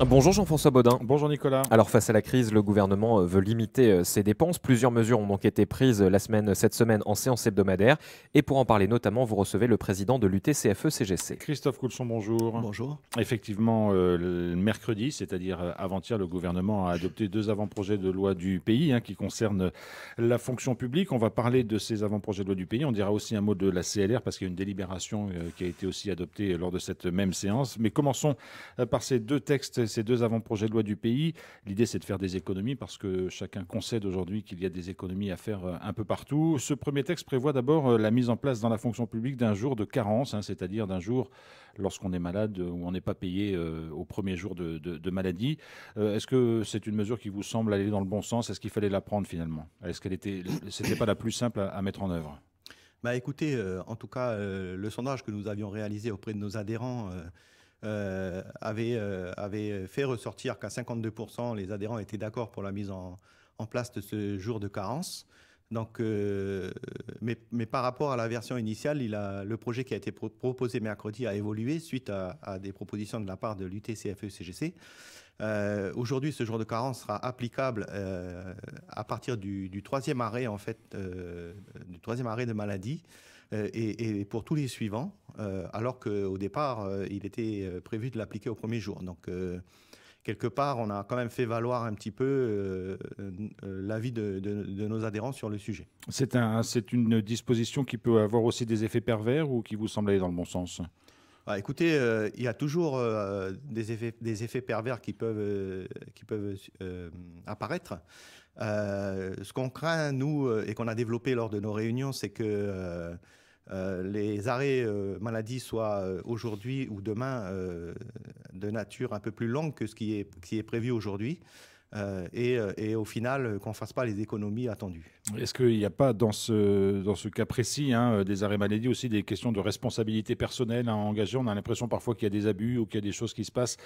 Ah, bonjour Jean-François Baudin. Bonjour Nicolas. Alors face à la crise, le gouvernement euh, veut limiter euh, ses dépenses. Plusieurs mesures ont donc été prises euh, la semaine, cette semaine en séance hebdomadaire. Et pour en parler notamment, vous recevez le président de l'UTCFE-CGC. E Christophe Coulson, bonjour. Bonjour. Effectivement, le mercredi, c'est-à-dire avant-hier, le gouvernement a adopté deux avant-projets de loi du pays hein, qui concernent la fonction publique. On va parler de ces avant-projets de loi du pays. On dira aussi un mot de la CLR parce qu'il y a une délibération qui a été aussi adoptée lors de cette même séance. Mais commençons par ces deux textes ces deux avant-projets de loi du pays. L'idée, c'est de faire des économies parce que chacun concède aujourd'hui qu'il y a des économies à faire euh, un peu partout. Ce premier texte prévoit d'abord euh, la mise en place dans la fonction publique d'un jour de carence, hein, c'est-à-dire d'un jour lorsqu'on est malade ou on n'est pas payé euh, au premier jour de, maladie. Est-ce que c'est une mesure qui vous semble aller dans le bon sens Est-ce qu'il fallait la prendre finalement Est-ce qu'elle était, c'était pas la plus simple à, mettre en œuvre bah écoutez, en tout cas, le sondage que nous avions réalisé auprès de nos adhérents euh, euh, avait, fait ressortir qu'à 52%, les adhérents étaient d'accord pour la mise en, place de ce jour de carence. Donc, euh, mais, par rapport à la version initiale, il a, le projet qui a été proposé mercredi a évolué suite à, des propositions de la part de l'UTCFE-CGC. E aujourd'hui, ce jour de carence sera applicable à partir du, du, troisième arrêt en fait, du troisième arrêt de maladie euh, et, pour tous les suivants, euh, alors qu'au départ, euh, il était prévu de l'appliquer au premier jour. Donc, quelque part, on a quand même fait valoir un petit peu l'avis de, nos adhérents sur le sujet. C'est un, une disposition qui peut avoir aussi des effets pervers ou qui vous semble aller dans le bon sens bah, Écoutez, il y a toujours des effets, des, effets, pervers qui peuvent, qui peuvent apparaître. Euh, ce qu'on craint, nous, euh, et qu'on a développé lors de nos réunions, c'est que euh, les arrêts maladie soient aujourd'hui ou demain de nature un peu plus longue que ce qui est, prévu aujourd'hui. et, au final qu'on ne fasse pas les économies attendues. Est-ce qu'il n'y a pas dans ce, dans ce cas précis hein, des arrêts maladie aussi des questions de responsabilité personnelle à engager On a l'impression parfois qu'il y a des abus ou qu'il y a des choses qui se passent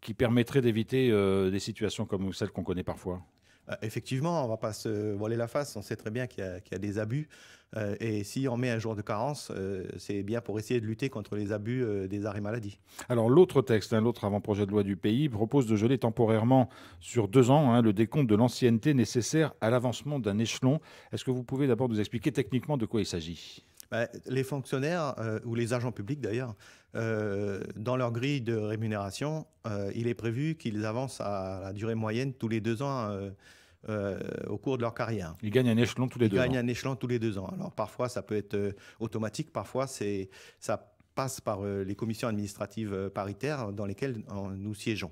qui permettraient d'éviter des situations comme celles qu'on connaît parfois. Euh, effectivement, on ne va pas se voiler la face, on sait très bien qu'il y, a des abus. Euh, et si on met un jour de carence, euh, c'est bien pour essayer de lutter contre les abus des arrêts maladie. Alors l'autre texte, hein, l'autre avant-projet de loi du pays, propose de geler temporairement sur deux ans hein, le décompte de l'ancienneté nécessaire à l'avancement d'un échelon. Est-ce que vous pouvez d'abord nous expliquer techniquement de quoi il s'agit bah, les fonctionnaires, euh, ou les agents publics d'ailleurs, euh, dans leur grille de rémunération, euh, il est prévu qu'ils avancent à la durée moyenne tous les deux ans. au cours de leur carrière. Ils gagnent un échelon tous les deux ans. Ils gagnent un échelon tous les deux ans. Alors parfois ça peut être automatique, parfois ça passe par les commissions administratives paritaires dans lesquelles nous siégeons.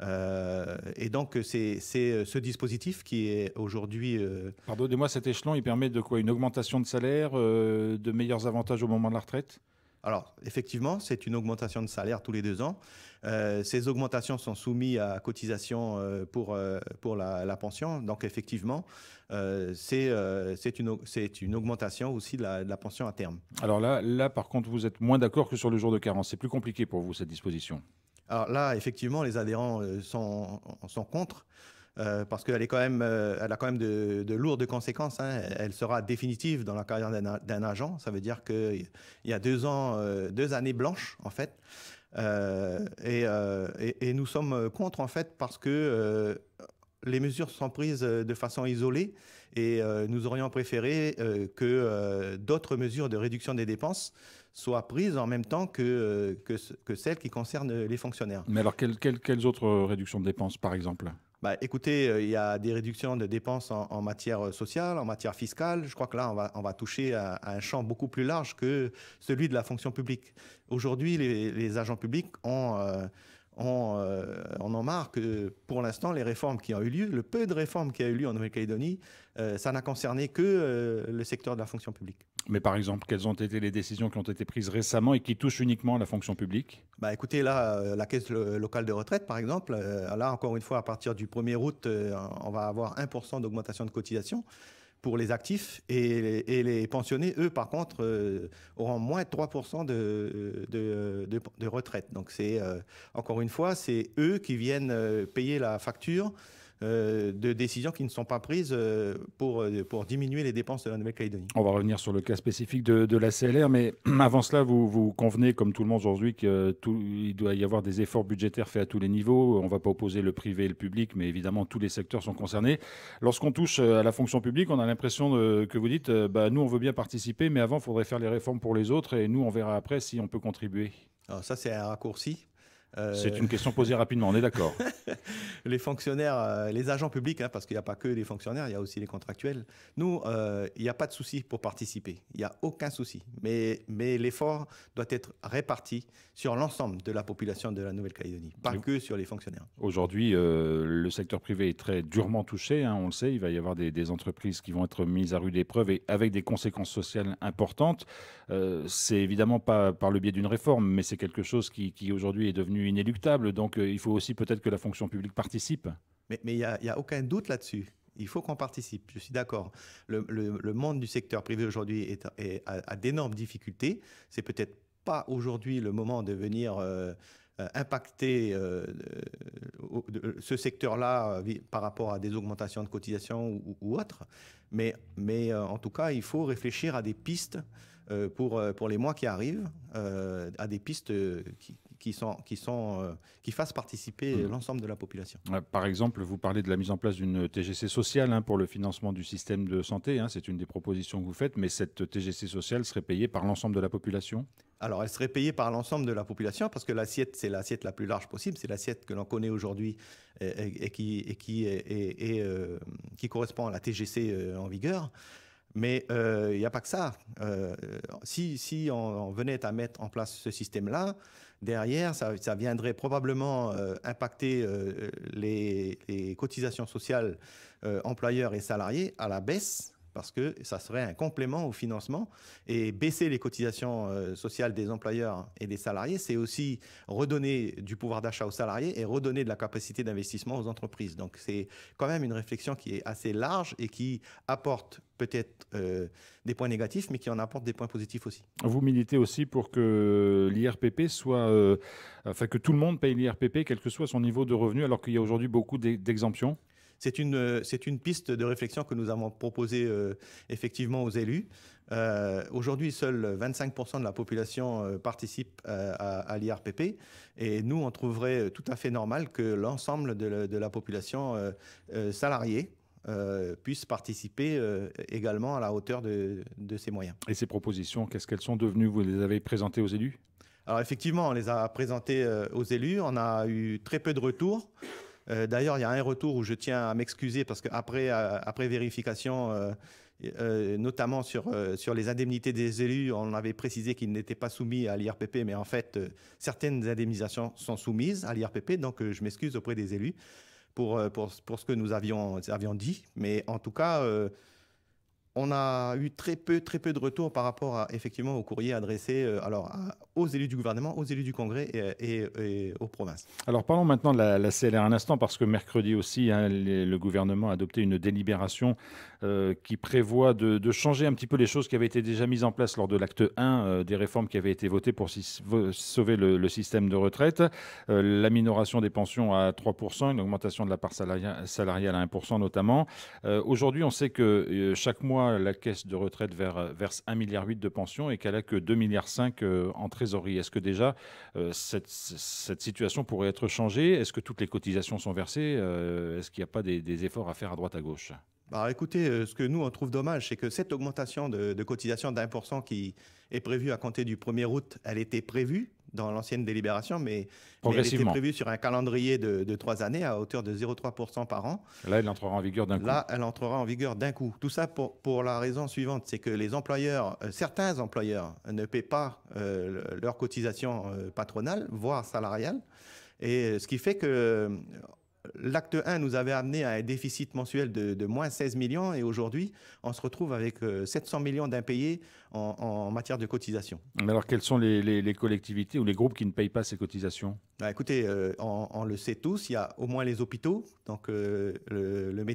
Euh, et donc, c'est euh, ce dispositif qui est aujourd'hui. Euh, Pardon, Pardonnez-moi, cet échelon, il permet de quoi Une augmentation de salaire, de meilleurs avantages au moment de la retraite alors, effectivement, c'est une augmentation de salaire tous les deux ans. ces augmentations sont soumises à cotisation pour, pour la, pension. Donc, effectivement, c'est une, une augmentation aussi de la, de la, pension à terme. Alors là, là, par contre, vous êtes moins d'accord que sur le jour de carence. C'est plus compliqué pour vous, cette disposition alors là, effectivement, les adhérents euh, sont, contre. Euh, parce qu'elle euh, elle a quand même de, lourdes conséquences. Hein. Elle sera définitive dans la carrière d'un agent. Ça veut dire qu'il y a deux ans, deux années blanches en fait. et, nous sommes contre en fait parce que les mesures sont prises de façon isolée et euh, nous aurions préféré euh, que euh, d'autres mesures de réduction des dépenses soient prises en même temps que, que, celles qui concernent les fonctionnaires. Mais alors, quelles, autres réductions de dépenses, par exemple bah, écoutez, il y a des réductions de dépenses en, matière sociale, en matière fiscale. Je crois que là, on va, on va toucher à, un champ beaucoup plus large que celui de la fonction publique. Aujourd'hui, les, agents publics ont on, en euh, marque euh, pour l'instant, les réformes qui ont eu lieu, le peu de réformes qui ont eu lieu en Nouvelle-Calédonie, euh, ça n'a concerné que le secteur de la fonction publique. Mais par exemple, quelles ont été les décisions qui ont été prises récemment et qui touchent uniquement la fonction publique bah Écoutez, là, la caisse locale de retraite, par exemple, là, encore une fois, à partir du 1er août, on va avoir 1% d'augmentation de cotisation pour les actifs et les, pensionnés, eux, par contre, euh, auront moins 3% de, euh, euh, de, de, retraite. Donc, c'est encore une fois, c'est eux qui viennent payer la facture euh, de décisions qui ne sont pas prises euh, pour, euh, pour diminuer les dépenses de la Nouvelle-Calédonie. On va revenir sur le cas spécifique de, la CLR, mais avant cela, vous, vous convenez, comme tout le monde aujourd'hui, qu'il doit y avoir des efforts budgétaires faits à tous les niveaux. On ne va pas opposer le privé et le public, mais évidemment, tous les secteurs sont concernés. Lorsqu'on touche à la fonction publique, on a l'impression que vous dites, bah, nous, on veut bien participer, mais avant, il faudrait faire les réformes pour les autres, et nous, on verra après si on peut contribuer. Alors ça, c'est un raccourci. Euh, c'est une question posée rapidement, on est d'accord. les fonctionnaires, euh, les agents publics, hein, parce qu'il n'y a pas que les fonctionnaires, il y a aussi les contractuels. Nous, euh, il n'y a pas de souci pour participer. Il n'y a aucun souci. Mais, l'effort doit être réparti sur l'ensemble de la population de la Nouvelle-Calédonie, pas que sur les fonctionnaires. Aujourd'hui, le secteur privé est très durement touché, hein, on le sait. Il va y avoir des, entreprises qui vont être mises à rude épreuve et avec des conséquences sociales importantes. c'est évidemment pas par le biais d'une réforme, mais c'est quelque chose qui aujourd'hui est devenu inéluctable. Donc euh, il faut aussi peut-être que la fonction publique participe. Mais il n'y a, aucun doute là-dessus. Il faut qu'on participe, je suis d'accord. Le, monde du secteur privé aujourd'hui est, est, a, d'énormes difficultés. C'est peut-être pas aujourd'hui le moment de venir euh, euh, impacter ce secteur-là par rapport à des augmentations de cotisations ou, autres. Mais, en tout cas, il faut réfléchir à des pistes pour les mois qui arrivent, à des pistes qui, qui, sont, qui, sont, euh, qui fassent participer mm. l'ensemble de la population. Par exemple, vous parlez de la mise en place d'une TGC sociale hein, pour le financement du système de santé. Hein, c'est une des propositions que vous faites, mais cette TGC sociale serait payée par l'ensemble de la population alors, elle serait payée par l'ensemble de la population parce que l'assiette, c'est l'assiette la plus large possible. C'est l'assiette que l'on connaît aujourd'hui et, et, qui, et euh, qui correspond à la TGC euh, en vigueur. Mais il euh, n'y a pas que ça. Euh, si, on, venait à mettre en place ce système-là, derrière, ça, viendrait probablement euh, impacter les, cotisations sociales employeurs et salariés à la baisse parce que ça serait un complément au financement. Et baisser les cotisations euh, sociales des employeurs et des salariés, c'est aussi redonner du pouvoir d'achat aux salariés et redonner de la capacité d'investissement aux entreprises. Donc c'est quand même une réflexion qui est assez large et qui apporte peut-être euh, des points négatifs, mais qui en apporte des points positifs aussi. Vous militez aussi pour que l'IRPP soit, euh, enfin que tout le monde paye l'IRPP, quel que soit son niveau de revenu, alors qu'il y a aujourd'hui beaucoup d'exemptions c'est une, euh, c'est une piste de réflexion que nous avons proposée euh, effectivement aux élus. Euh, aujourd'hui, seuls 25% de la population participe à, l'IRPP et nous, on trouverait tout à fait normal que l'ensemble de, la population salariée puisse participer également à la hauteur de, de ces moyens. Et ces propositions, qu'est-ce qu'elles sont devenues Vous les avez présentées aux élus Alors effectivement, on les a présentées aux élus. On a eu très peu de retours. Euh, d'ailleurs, il y a un retour où je tiens à m'excuser parce qu'après euh, vérification, euh, notamment sur, les indemnités des élus, on avait précisé qu'ils n'étaient pas soumis à l'IRPP, mais en fait, certaines indemnisations sont soumises à l'IRPP, donc je m'excuse auprès des élus pour, ce que nous avions, avions dit. Mais en tout cas on a eu très peu, très peu de retours par rapport à, effectivement aux courriers adressés euh, alors, aux élus du gouvernement, aux élus du Congrès et, aux provinces. Alors parlons maintenant de la, la, CLR un instant, parce que mercredi aussi, hein, le gouvernement a adopté une délibération euh, qui prévoit de, changer un petit peu les choses qui avaient été déjà mises en place lors de l'acte 1 euh, des réformes qui avaient été votées pour sauver le, le, système de retraite. la minoration des pensions à 3%, une augmentation de la part salariale à 1% notamment. Aujourd'hui, on sait que chaque mois, la caisse de retraite verse 1,8 milliard de pensions et qu'elle a que 2,5 milliards euh, en trésorerie. Est-ce que déjà euh, cette, situation pourrait être changée Est-ce que toutes les cotisations sont versées euh, Est-ce qu'il n'y a pas des, efforts à faire à droite à gauche bah, écoutez, ce que nous, on trouve dommage, c'est que cette augmentation de, de cotisation d'un pour cent qui est prévue à compter du 1er août, elle était prévue dans l'ancienne délibération, mais, elle était prévue sur un calendrier de, trois années à hauteur de 0,3% par an. Là, elle entrera en vigueur d'un coup. Là, elle entrera en vigueur d'un coup. Tout ça pour, pour la raison suivante, c'est que les employeurs, euh, certains employeurs ne paient pas euh, leur cotisation euh, patronale, voire salariale, et ce qui fait que l'acte 1 nous avait amené à un déficit mensuel de, moins 16 millions et aujourd'hui, on se retrouve avec 700 euh, millions d'impayés en, matière de cotisation. Mais alors, quelles sont les, collectivités ou les groupes qui ne payent pas ces cotisations bah, Écoutez, euh, on, le sait tous, il y a au moins les hôpitaux, donc euh, le, le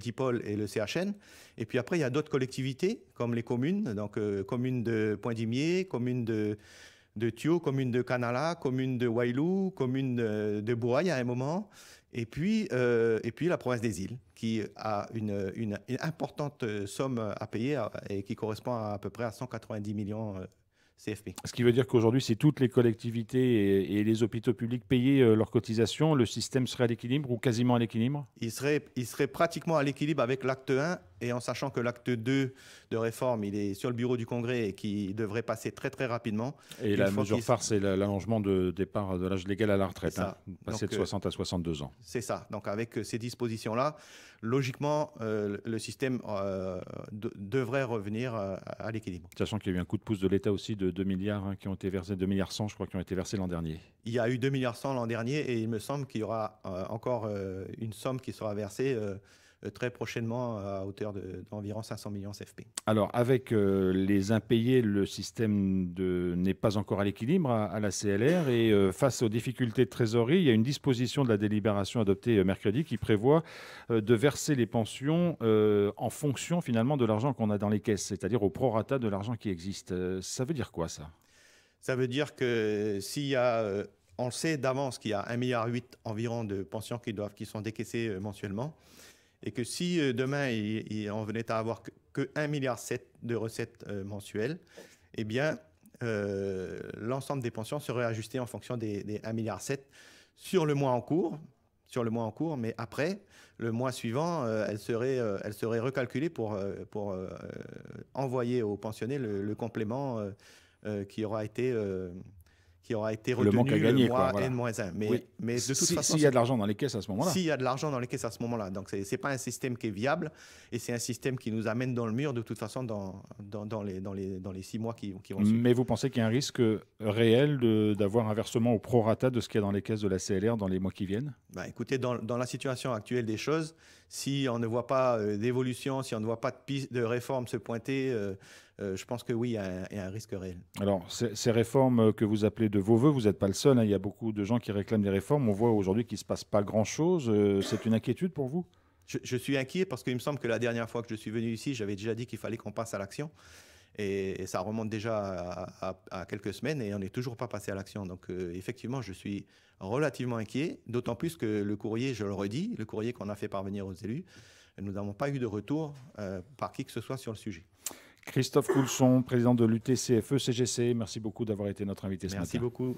et le CHN. Et puis après, il y a d'autres collectivités, comme les communes, donc communes de point communes de, de Thio, commune de Canala, commune de Wailou, commune de, de à un moment, et puis, euh, et puis la province des îles, qui a une, importante somme à payer et qui correspond à, à peu près à 190 millions euh, ce qui veut dire qu'aujourd'hui, si toutes les collectivités et, les hôpitaux publics payaient euh, leurs cotisations, le système serait à l'équilibre ou quasiment à l'équilibre il serait, il serait pratiquement à l'équilibre avec l'acte 1 et en sachant que l'acte 2 de réforme, il est sur le bureau du Congrès et qui devrait passer très très rapidement. Et la mesure phare, c'est l'allongement de départ de l'âge légal à la retraite, hein, passer de 60 euh, à 62 ans. C'est ça. Donc avec euh, ces dispositions-là, logiquement, le système devrait revenir à l'équilibre. Sachant qu'il y a eu un coup de pouce de l'État aussi de 2 milliards hein, qui ont été versés, 2 milliards 100 je crois qui ont été versés l'an dernier. Il y a eu 2 milliards 100 l'an dernier et il me semble qu'il y aura euh, encore euh, une somme qui sera versée euh, euh, très prochainement à hauteur d'environ 500 millions CFP. Alors, avec euh, les impayés, le système n'est pas encore à l'équilibre hein, à, la CLR et euh, face aux difficultés de trésorerie, il y a une disposition de la délibération adoptée mercredi qui prévoit de verser les pensions en fonction finalement de l'argent qu'on a dans les caisses, c'est-à-dire au prorata de l'argent qui existe. Ça veut dire quoi ça Ça veut dire que s'il y a on sait d'avance qu'il y a 1,8 milliard environ de pensions qui, doivent, qui sont décaissées mensuellement et que si euh, demain on venait à avoir que, 1,7 milliard de recettes euh, mensuelles, eh bien euh, l'ensemble des pensions serait ajusté en fonction des, 1,7 milliard sur le mois en cours, sur le mois en cours, mais après, le mois suivant, elle, serait, recalculée pour, envoyer aux pensionnés le complément qui aura été qui aura été retenu le, mois N 1. Mais, mais de toute façon. S'il y a de l'argent dans les caisses à ce moment-là. S'il y a de l'argent dans les caisses à ce moment-là. Donc, ce n'est pas un système qui est viable et c'est un système qui nous amène dans le mur de toute façon dans, dans, les, dans, les, dans les six mois qui, vont suivre. Mais vous pensez qu'il y a un risque réel d'avoir un versement au prorata de ce qu'il y a dans les caisses de la CLR dans les mois qui viennent bah, Écoutez, dans, dans, la situation actuelle des choses, si on ne voit pas euh, d'évolution, si on ne voit pas de, piste, de réforme se pointer. Euh, euh, je pense que oui, il y, a, un risque réel. Alors, ces, réformes euh, que vous appelez de vos voeux, vous n'êtes pas le seul. Hein. il y a beaucoup de gens qui réclament des réformes. On voit aujourd'hui qu'il ne se passe pas grand-chose. Euh, c'est une inquiétude pour vous je, suis inquiet parce qu'il me semble que la dernière fois que je suis venu ici, j'avais déjà dit qu'il fallait qu'on passe à l'action. Et, ça remonte déjà à, quelques semaines et on n'est toujours pas passé à l'action. Donc effectivement, je suis relativement inquiet, d'autant plus que le courrier, je le redis, le courrier qu'on a fait parvenir aux élus, nous n'avons pas eu de retour par qui que ce soit sur le sujet. Christophe Coulson, président de l'UTCFE-CGC, e merci beaucoup d'avoir été notre invité ce matin. Merci beaucoup.